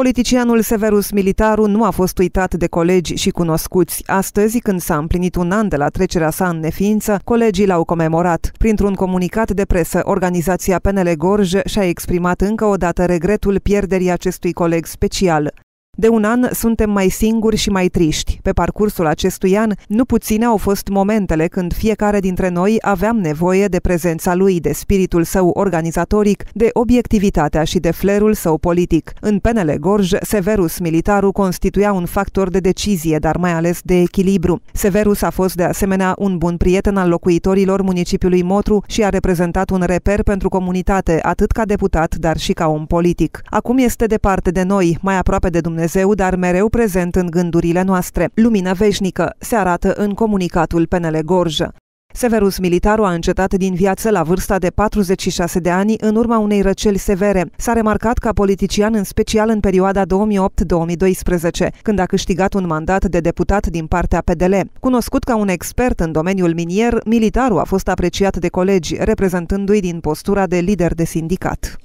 Politicianul Severus Militaru nu a fost uitat de colegi și cunoscuți. Astăzi, când s-a împlinit un an de la trecerea sa în neființă, colegii l-au comemorat. Printr-un comunicat de presă, organizația PNL Gorj și-a exprimat încă o dată regretul pierderii acestui coleg special. De un an suntem mai singuri și mai triști. Pe parcursul acestui an, nu puține au fost momentele când fiecare dintre noi aveam nevoie de prezența lui, de spiritul său organizatoric, de obiectivitatea și de flerul său politic. În PNL Gorj, Severus Militaru constituia un factor de decizie, dar mai ales de echilibru. Severus a fost de asemenea un bun prieten al locuitorilor municipiului Motru și a reprezentat un reper pentru comunitate, atât ca deputat, dar și ca om politic. Acum este departe de noi, mai aproape de Dumnezeu Dumnezeu, dar mereu prezent în gândurile noastre. Lumină veșnică se arată în comunicatul PNL Gorj. Severus Militaru a încetat din viață la vârsta de 46 de ani în urma unei răceli severe. S-a remarcat ca politician în special în perioada 2008-2012, când a câștigat un mandat de deputat din partea PDL. Cunoscut ca un expert în domeniul minier, Militaru a fost apreciat de colegi, reprezentându-i din postura de lider de sindicat.